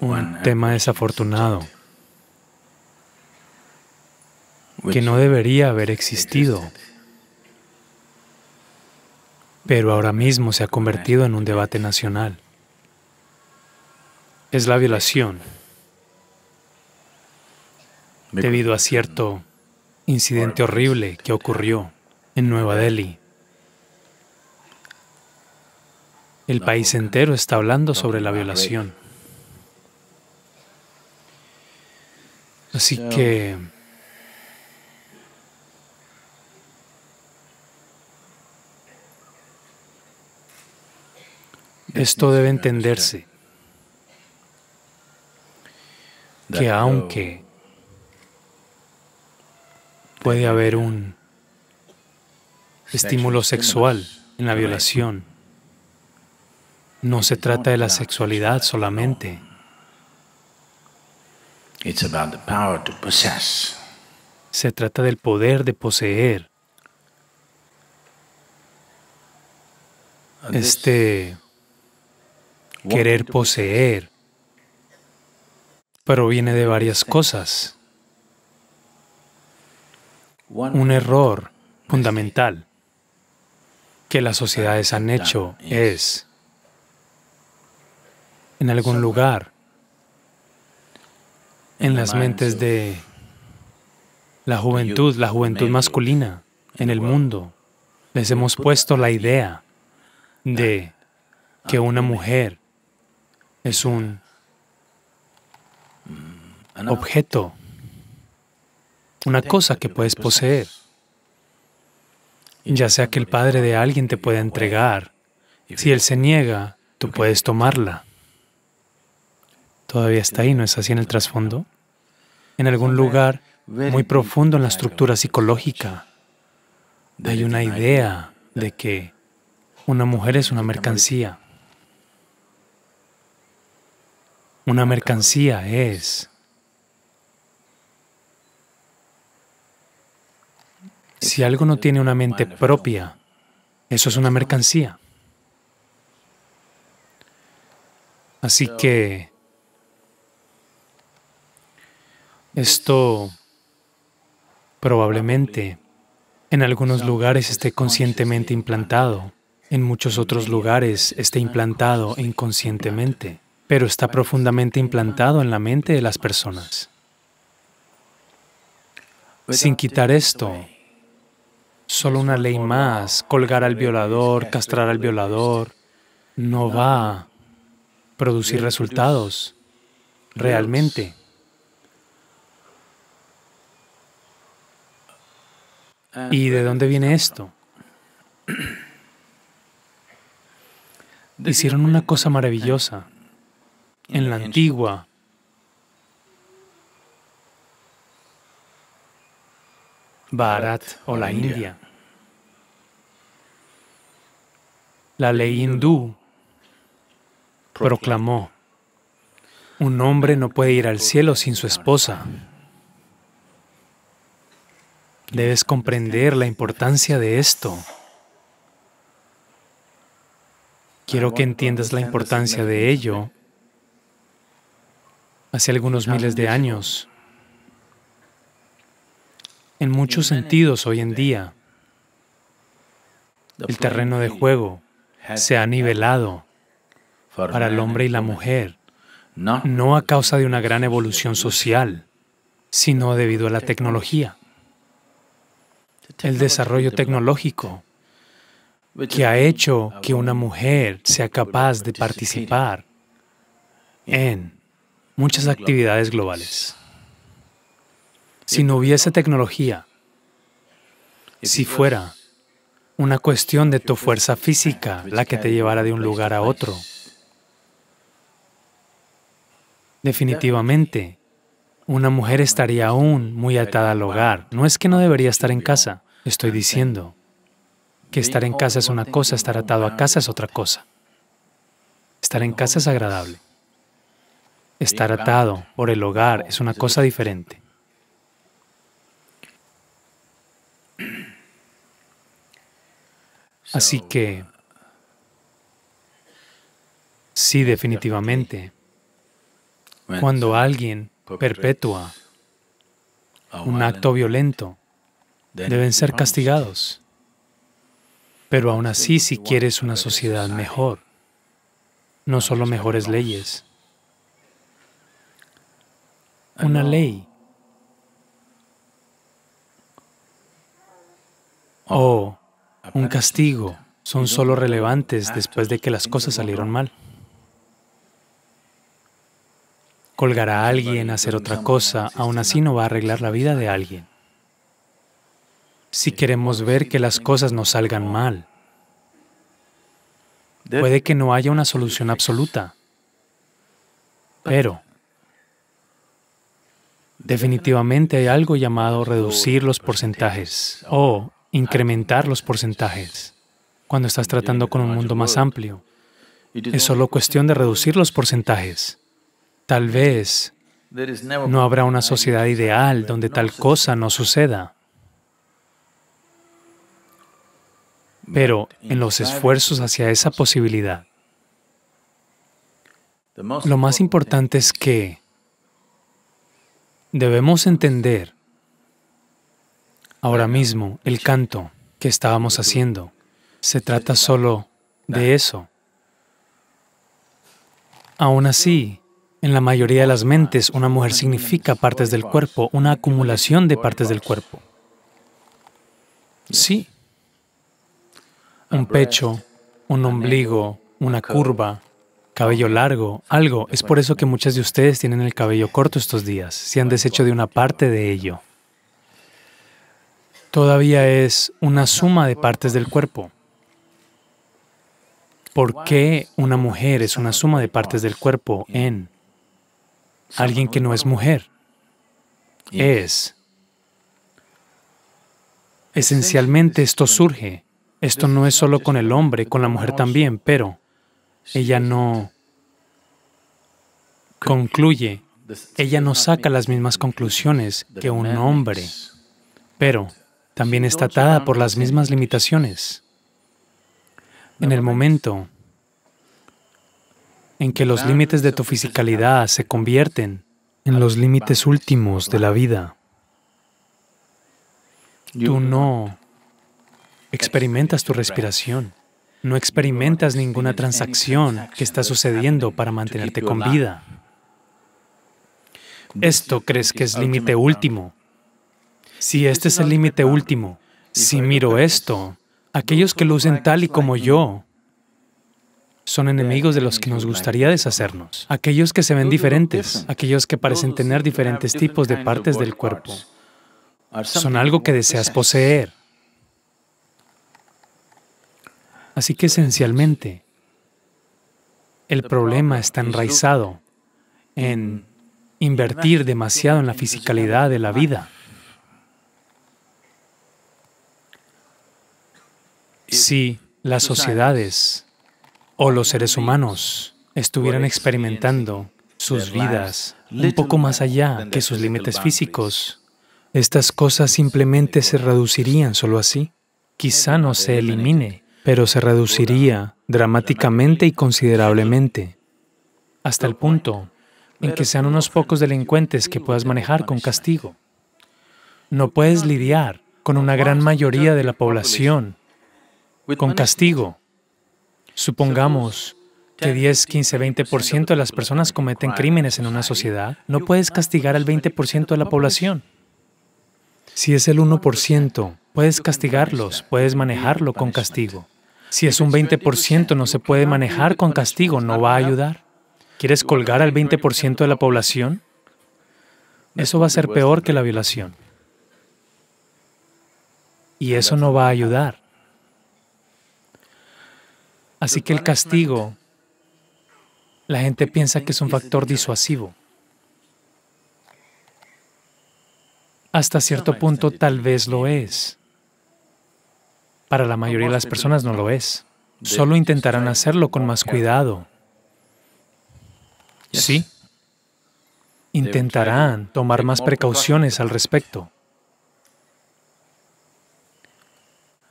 un tema desafortunado que no debería haber existido, pero ahora mismo se ha convertido en un debate nacional. Es la violación debido a cierto incidente horrible que ocurrió en Nueva Delhi. El país entero está hablando sobre la violación. Así que... Esto debe entenderse, que aunque puede haber un estímulo sexual en la violación, no se trata de la sexualidad solamente. Se trata del poder de poseer. Este querer poseer proviene de varias cosas. Un error fundamental que las sociedades han hecho es, en algún lugar, en las mentes de la juventud, la juventud masculina en el mundo. Les hemos puesto la idea de ah, que una mujer es un mm, ah, objeto, una cosa que puedes poseer, ya sea que el padre de alguien te pueda entregar. Si él se niega, tú puedes tomarla todavía está ahí, ¿no es así en el trasfondo? En algún lugar muy profundo en la estructura psicológica hay una idea de que una mujer es una mercancía. Una mercancía es Si algo no tiene una mente propia, eso es una mercancía. Así que Esto probablemente en algunos lugares esté conscientemente implantado, en muchos otros lugares esté implantado inconscientemente, pero está profundamente implantado en la mente de las personas. Sin quitar esto, solo una ley más, colgar al violador, castrar al violador, no va a producir resultados realmente. ¿Y de dónde viene esto? Hicieron una cosa maravillosa. En la antigua Bharat o la India, la ley hindú proclamó, un hombre no puede ir al cielo sin su esposa. Debes comprender la importancia de esto. Quiero que entiendas la importancia de ello. Hace algunos miles de años, en muchos sentidos hoy en día, el terreno de juego se ha nivelado para el hombre y la mujer, no a causa de una gran evolución social, sino debido a la tecnología el desarrollo tecnológico que ha hecho que una mujer sea capaz de participar en muchas actividades globales. Si no hubiese tecnología, si fuera una cuestión de tu fuerza física la que te llevara de un lugar a otro, definitivamente una mujer estaría aún muy atada al hogar. No es que no debería estar en casa, Estoy diciendo que estar en casa es una cosa, estar atado a casa es otra cosa. Estar en casa es agradable. Estar atado por el hogar es una pues cosa diferente. Así que, uh, sí, definitivamente, cuando alguien perpetúa un acto violento, deben ser castigados. Pero aún así, si quieres una sociedad mejor, no solo mejores leyes, una ley o un castigo son solo relevantes después de que las cosas salieron mal. Colgar a alguien a hacer otra cosa, aún así no va a arreglar la vida de alguien si queremos ver que las cosas no salgan mal. Puede que no haya una solución absoluta, pero definitivamente hay algo llamado reducir los porcentajes o incrementar los porcentajes cuando estás tratando con un mundo más amplio. Es solo cuestión de reducir los porcentajes. Tal vez no habrá una sociedad ideal donde tal cosa no suceda. Pero en los esfuerzos hacia esa posibilidad, lo más importante es que debemos entender ahora mismo el canto que estábamos haciendo. Se trata solo de eso. Aún así, en la mayoría de las mentes, una mujer significa partes del cuerpo, una acumulación de partes del cuerpo. Sí, un pecho, un ombligo, una curva, cabello largo, algo. Es por eso que muchas de ustedes tienen el cabello corto estos días, se han deshecho de una parte de ello. Todavía es una suma de partes del cuerpo. ¿Por qué una mujer es una suma de partes del cuerpo en alguien que no es mujer? Es. Esencialmente esto surge esto no es solo con el hombre, con la mujer también, pero ella no concluye, ella no saca las mismas conclusiones que un hombre, pero también está atada por las mismas limitaciones. En el momento en que los límites de tu fisicalidad se convierten en los límites últimos de la vida, tú no Experimentas tu respiración. No experimentas ninguna transacción que está sucediendo para mantenerte con vida. Esto crees que es límite último. Si este es el límite último, si miro esto, aquellos que lo usen tal y como yo son enemigos de los que nos gustaría deshacernos. Aquellos que se ven diferentes, aquellos que parecen tener diferentes tipos de partes del cuerpo, son algo que deseas poseer. Así que esencialmente, el problema está enraizado en invertir demasiado en la fisicalidad de la vida. Si las sociedades o los seres humanos estuvieran experimentando sus vidas un poco más allá que sus límites físicos, estas cosas simplemente se reducirían solo así. Quizá no se elimine, pero se reduciría dramáticamente y considerablemente, hasta el punto en que sean unos pocos delincuentes que puedas manejar con castigo. No puedes lidiar con una gran mayoría de la población con castigo. Supongamos que 10, 15, 20% de las personas cometen crímenes en una sociedad, no puedes castigar al 20% de la población. Si es el 1%, puedes castigarlos, puedes manejarlo con castigo. Si es un 20%, no se puede manejar pues, con castigo, no va a ayudar. Pues, ¿Quieres colgar al 20% de la población? Eso va a ser peor que la violación. Y eso no va a ayudar. Así que el castigo, la gente piensa que es un factor disuasivo. Hasta cierto punto tal vez lo es. Para la mayoría de las personas no lo es. Solo intentarán hacerlo con más cuidado. Sí. Intentarán tomar más precauciones al respecto.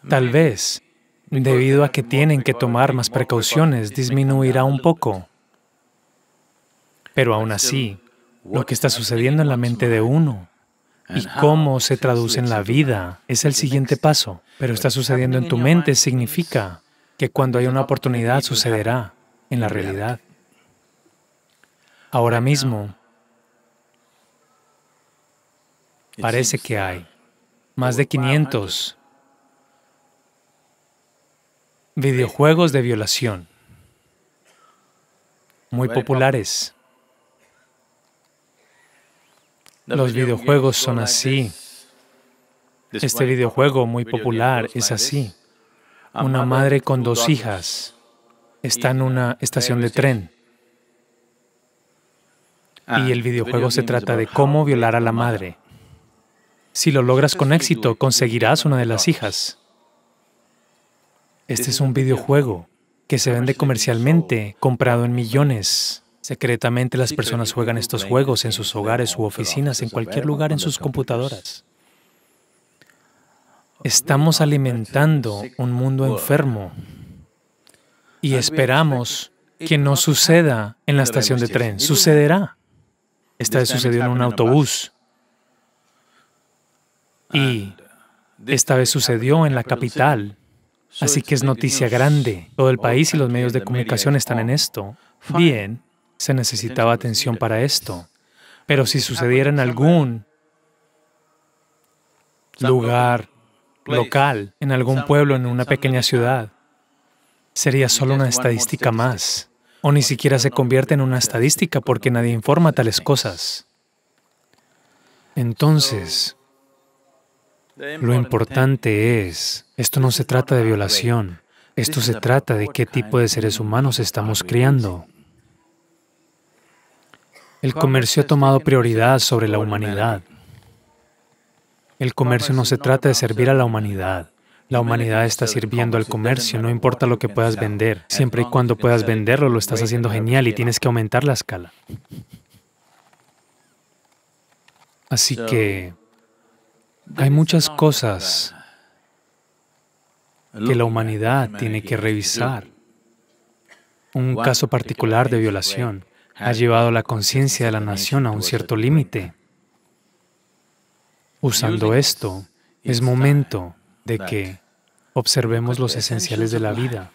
Tal vez, debido a que tienen que tomar más precauciones, disminuirá un poco. Pero aún así, lo que está sucediendo en la mente de uno y cómo se traduce en la vida. Es el siguiente paso, pero está sucediendo en tu mente significa que cuando hay una oportunidad sucederá en la realidad. Ahora mismo parece que hay más de 500 videojuegos de violación muy populares. Los videojuegos son así. Este videojuego muy popular es así. Una madre con dos hijas está en una estación de tren. Ah, y el videojuego se trata de cómo violar a la madre. Si lo logras con éxito, conseguirás una de las hijas. Este es un videojuego que se vende comercialmente, comprado en millones. Secretamente las personas juegan estos juegos en sus hogares u oficinas, en cualquier lugar en sus computadoras. Estamos pues, alimentando un mundo enfermo y esperamos que no pues, suceda en la estación de tren. Sucederá. Ah, esta vez sucedió en un autobús y esta vez sucedió en la capital. Así que es noticia grande. Todo el país y los medios de comunicación están en esto. Bien, se necesitaba atención para esto. Pero si ah, sucediera en algún lugar local, en algún pueblo, en una pequeña ciudad, sería solo una estadística más. O ni siquiera se convierte en una estadística porque nadie informa tales cosas. Entonces, lo importante es, esto no se trata de violación, esto se trata de qué tipo de seres humanos estamos criando. El comercio ha tomado prioridad sobre la humanidad. El comercio no se trata de servir a la humanidad. La humanidad está sirviendo al comercio, no importa lo que puedas vender. Siempre y cuando puedas venderlo, lo estás haciendo genial y tienes que aumentar la escala. Así que hay muchas cosas que la humanidad tiene que revisar. Un caso particular de violación ha llevado la conciencia de la nación a un cierto límite. Usando esto, es momento de que observemos los esenciales de la vida.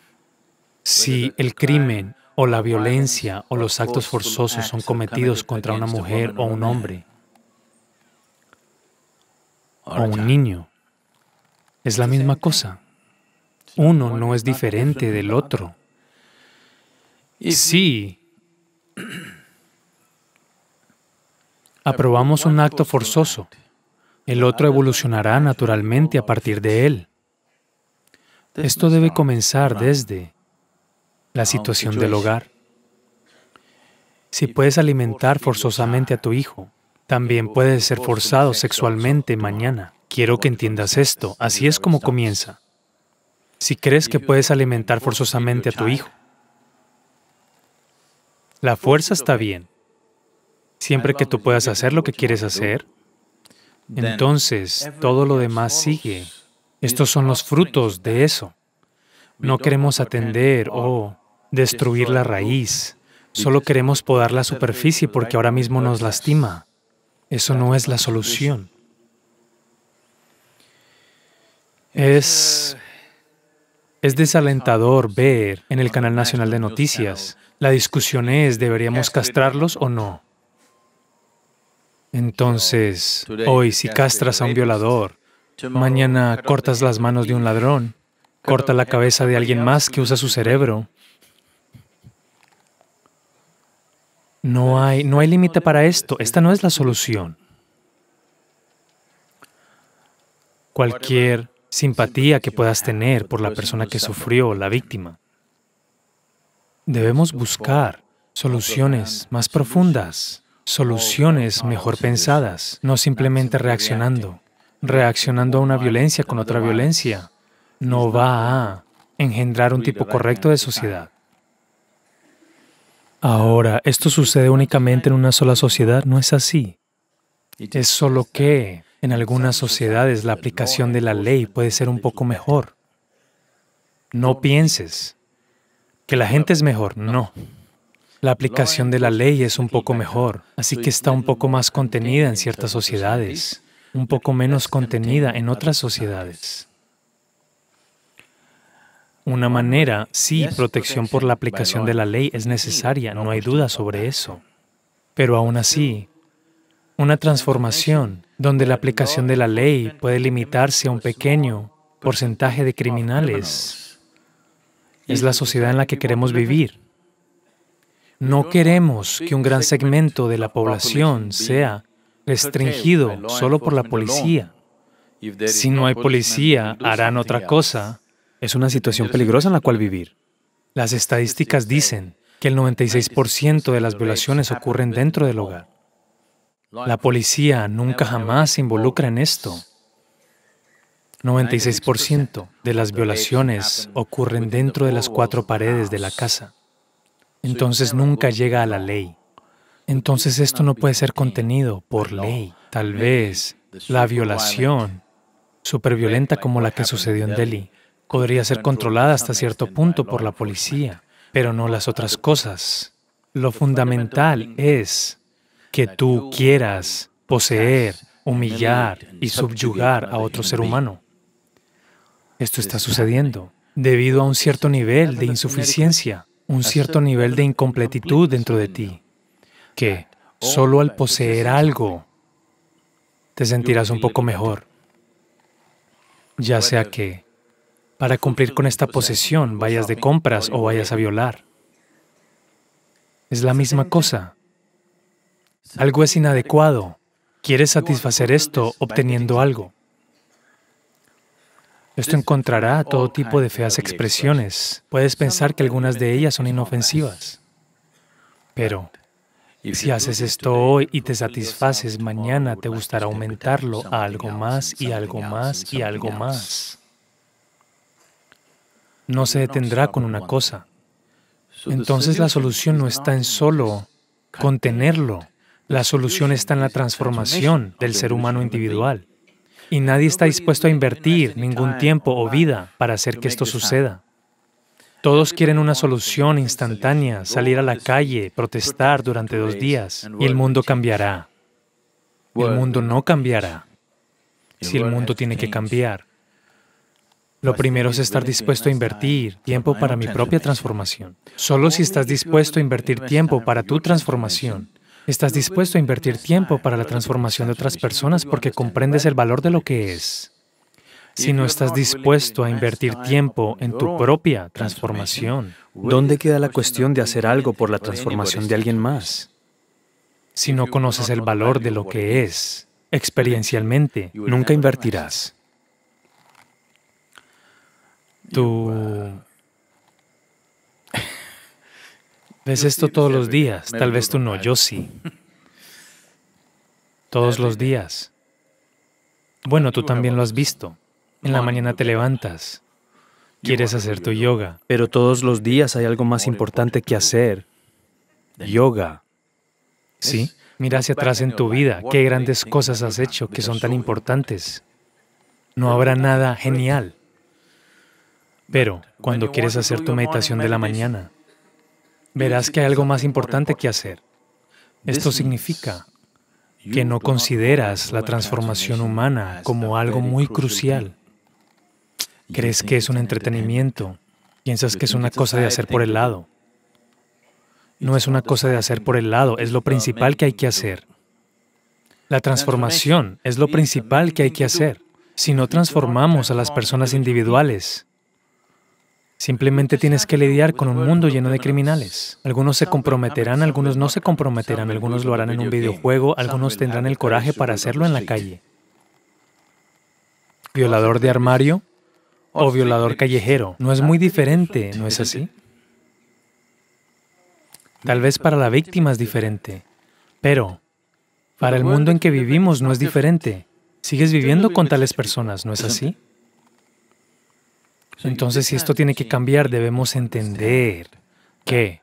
Si el crimen o la violencia o los actos forzosos son cometidos contra una mujer o un hombre o un niño, es la misma cosa. Uno no es diferente del otro. sí. Aprobamos un acto forzoso. El otro evolucionará naturalmente a partir de él. Esto debe comenzar desde la situación del hogar. Si puedes alimentar forzosamente a tu hijo, también puedes ser forzado sexualmente mañana. Quiero que entiendas esto, así es como comienza. Si crees que puedes alimentar forzosamente a tu hijo, la fuerza está bien. Siempre que tú puedas hacer lo que quieres hacer, entonces todo lo demás sigue. Estos son los frutos de eso. No queremos atender o destruir la raíz. Solo queremos podar la superficie porque ahora mismo nos lastima. Eso no es la solución. Es eh, es desalentador ver en el Canal Nacional de Noticias, la discusión es, ¿deberíamos castrarlos o no? Entonces, hoy si castras a un violador, mañana cortas las manos de un ladrón, corta la cabeza de alguien más que usa su cerebro. No hay, no hay límite para esto, esta no es la solución. Cualquier simpatía que puedas tener por la persona que sufrió, la víctima. Debemos buscar soluciones más profundas, soluciones mejor pensadas, no simplemente reaccionando. Reaccionando a una violencia con otra violencia no va a engendrar un tipo correcto de sociedad. Ahora, ¿esto sucede únicamente en una sola sociedad? No es así. Es solo que en algunas sociedades la aplicación de la ley puede ser un poco mejor. No pienses que la gente es mejor, no. La aplicación de la ley es un poco mejor, así que está un poco más contenida en ciertas sociedades, un poco menos contenida en otras sociedades. Una manera, sí, protección por la aplicación de la ley es necesaria, no hay duda sobre eso. Pero aún así, una transformación donde la aplicación de la ley puede limitarse a un pequeño porcentaje de criminales. Es la sociedad en la que queremos vivir. No queremos que un gran segmento de la población sea restringido solo por la policía. Si no hay policía, harán otra cosa. Es una situación peligrosa en la cual vivir. Las estadísticas dicen que el 96% de las violaciones ocurren dentro del hogar. La policía nunca jamás se involucra en esto. 96% de las violaciones ocurren dentro de las cuatro paredes de la casa. Entonces nunca llega a la ley. Entonces esto no puede ser contenido por ley. Tal vez la violación, superviolenta como la que sucedió en Delhi, podría ser controlada hasta cierto punto por la policía, pero no las otras cosas. Lo fundamental es que tú quieras poseer, humillar y subyugar a otro ser humano. Esto está sucediendo debido a un cierto nivel de insuficiencia, un cierto nivel de incompletitud dentro de ti, que solo al poseer algo te sentirás un poco mejor, ya sea que para cumplir con esta posesión vayas de compras o vayas a violar. Es la misma cosa. Algo es inadecuado. Quieres satisfacer esto obteniendo algo. Esto encontrará todo tipo de feas expresiones. Puedes pensar que algunas de ellas son inofensivas. Pero si haces esto hoy y te satisfaces, mañana te gustará aumentarlo a algo más y algo más y algo más. No se detendrá con una cosa. Entonces la solución no está en solo contenerlo, la solución está en la transformación del ser humano individual. Y nadie está dispuesto a invertir ningún tiempo o vida para hacer que esto suceda. Todos quieren una solución instantánea, salir a la calle, protestar durante dos días, y el mundo cambiará. El mundo no cambiará. Si el mundo tiene que cambiar, lo primero es estar dispuesto a invertir tiempo para mi propia transformación. Solo si estás dispuesto a invertir tiempo para tu transformación, Estás dispuesto a invertir tiempo para la transformación de otras personas porque comprendes el valor de lo que es. Si no estás dispuesto a invertir tiempo en tu propia transformación, ¿dónde queda la cuestión de hacer algo por la transformación de alguien más? Si no conoces el valor de lo que es, experiencialmente, nunca invertirás. Tú Ves esto todos los días, tal vez tú no, yo sí. Todos los días. Bueno, tú también lo has visto. En la mañana te levantas, quieres hacer tu yoga, pero todos los días hay algo más importante que hacer. Yoga. ¿Sí? Mira hacia atrás en tu vida, qué grandes cosas has hecho que son tan importantes. No habrá nada genial. Pero cuando quieres hacer tu meditación de la mañana, verás que hay algo más importante que hacer. Esto significa que no consideras la transformación humana como algo muy crucial. Crees que es un entretenimiento, piensas que es una cosa de hacer por el lado. No es una cosa de hacer por el lado, es lo principal que hay que hacer. La transformación es lo principal que hay que hacer. Si no transformamos a las personas individuales, Simplemente tienes que lidiar con un mundo lleno de criminales. Algunos se comprometerán, algunos no se comprometerán, algunos lo harán en un videojuego, algunos tendrán el coraje para hacerlo en la calle. Violador de armario o violador callejero. No es muy diferente, ¿no es así? Tal vez para la víctima es diferente, pero para el mundo en que vivimos no es diferente. Sigues viviendo con tales personas, ¿no es así? Entonces, si esto tiene que cambiar, debemos entender que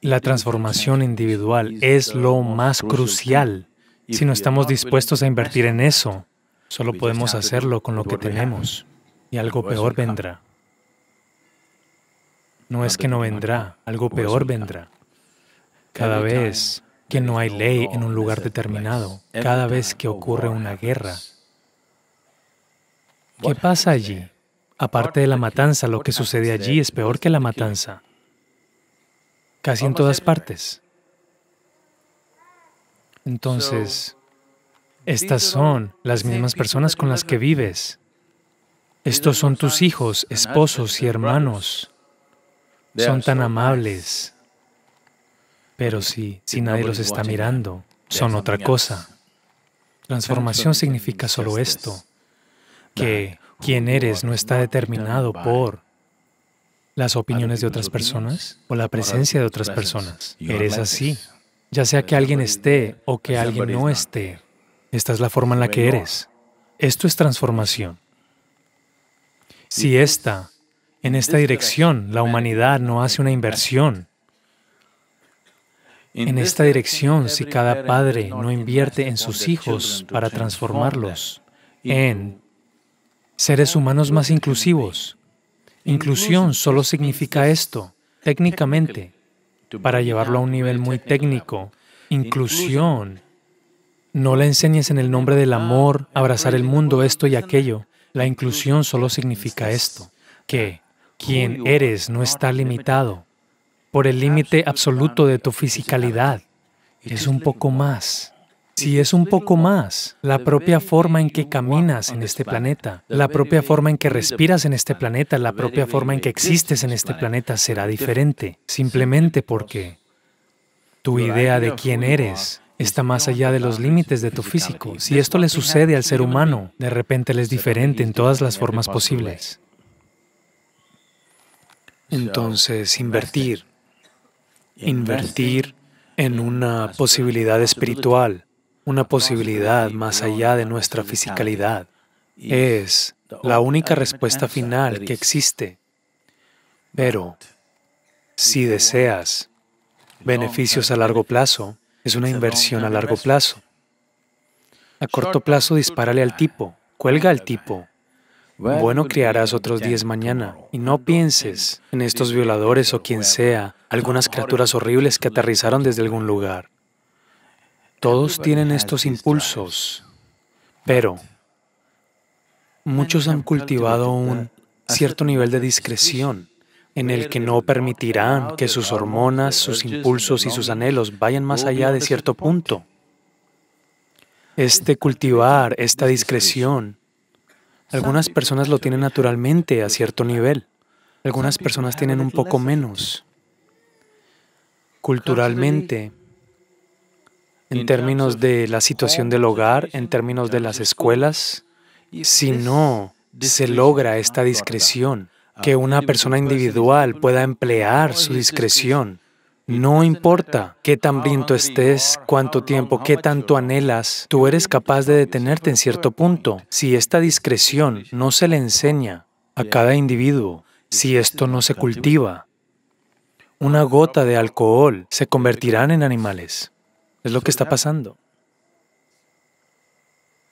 la transformación individual es lo más crucial. Si no pues, estamos ah, pues, dispuestos a invertir en eso, solo pues podemos hacerlo con lo que tenemos y algo peor vendrá. No es que no vendrá, algo peor vendrá. Cada vez que no hay ley en un lugar determinado, cada vez que ocurre una guerra, ¿qué pasa allí? Aparte de la matanza, lo que sucede allí es peor que la matanza. Casi en todas partes. Entonces, estas son las mismas personas con las que vives. Estos son tus hijos, esposos y hermanos. Son tan amables. Pero si nadie los está mirando, son otra cosa. Transformación significa solo esto, que quién eres no está determinado por las opiniones de otras personas o la presencia de otras personas. Eres así. Ya sea que alguien esté o que alguien no esté, esta es la forma en la que eres. Esto es transformación. Si esta, en esta dirección, la humanidad no hace una inversión, en esta dirección, si cada padre no invierte en sus hijos para transformarlos en seres humanos más inclusivos. Inclusión solo significa esto, técnicamente, para llevarlo a un nivel muy técnico. Inclusión. No la enseñes en el nombre del amor, abrazar el mundo, esto y aquello. La inclusión solo significa esto, que quien eres no está limitado por el límite absoluto de tu fisicalidad. Es un poco más. Si es un poco más, la propia forma en que caminas en este planeta, la propia forma en que respiras en este planeta, la propia forma en que existes en este planeta será diferente, simplemente porque tu idea de quién eres está más allá de los límites de tu físico. Si esto le sucede al ser humano, de repente él es diferente en todas las formas posibles. Entonces, invertir, invertir en una posibilidad espiritual una posibilidad más allá de nuestra fisicalidad. Es la única respuesta final que existe. Pero, si deseas beneficios a largo plazo, es una inversión a largo plazo. A corto plazo dispárale al tipo, cuelga al tipo. Bueno, crearás otros 10 mañana. Y no pienses en estos violadores o quien sea, algunas criaturas horribles que aterrizaron desde algún lugar. Todos tienen estos impulsos, pero muchos han cultivado un cierto nivel de discreción en el que no permitirán que sus hormonas, sus impulsos y sus anhelos vayan más allá de cierto punto. Este cultivar, esta discreción, algunas personas lo tienen naturalmente a cierto nivel, algunas personas tienen un poco menos. Culturalmente, en términos de la situación del hogar, en términos de las escuelas, si no se logra esta discreción, que una persona individual pueda emplear su discreción, no importa qué tan ah, brinto estés, ah, cuánto ah, tiempo, qué tanto anhelas, tú eres capaz de detenerte en cierto punto. Si esta discreción no se le enseña a cada individuo, si esto no se cultiva, una gota pues, de alcohol se pues, convertirán en animales. Es lo que está pasando.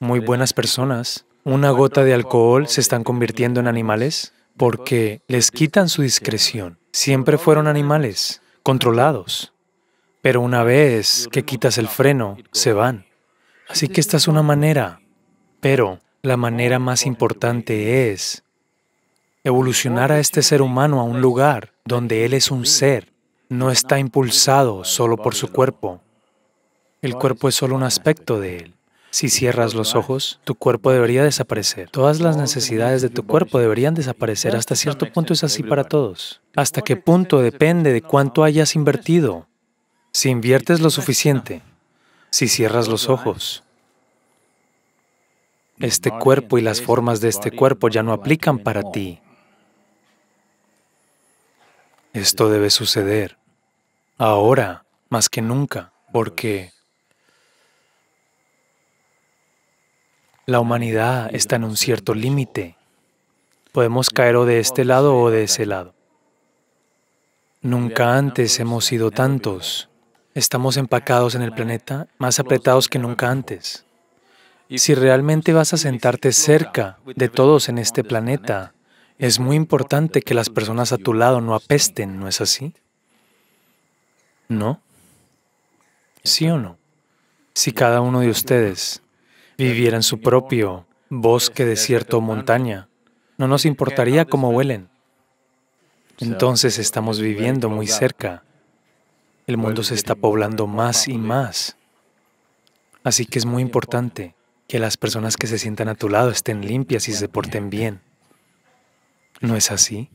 Muy buenas personas, una gota de alcohol se están convirtiendo en animales porque les quitan su discreción. Siempre fueron animales, controlados. Pero una vez que quitas el freno, se van. Así que esta es una manera. Pero la manera más importante es evolucionar a este ser humano a un lugar donde él es un ser, no está impulsado solo por su cuerpo, el cuerpo es solo un aspecto de él. Si cierras los ojos, tu cuerpo debería desaparecer. Todas las necesidades de tu cuerpo deberían desaparecer. Hasta cierto punto es así para todos. ¿Hasta qué punto depende de cuánto hayas invertido? Si inviertes lo suficiente, si cierras los ojos, este cuerpo y las formas de este cuerpo ya no aplican para ti. Esto debe suceder ahora más que nunca, porque La humanidad está en un cierto límite. Podemos caer o de este lado o de ese lado. Nunca antes hemos sido tantos. Estamos empacados en el planeta, más apretados que nunca antes. Si realmente vas a sentarte cerca de todos en este planeta, es muy importante que las personas a tu lado no apesten, ¿no es así? ¿No? ¿Sí o no? Si cada uno de ustedes viviera en su propio bosque, desierto o montaña. No nos importaría cómo huelen. Entonces estamos viviendo muy cerca. El mundo se está poblando más y más. Así que es muy importante que las personas que se sientan a tu lado estén limpias y se porten bien. ¿No es así?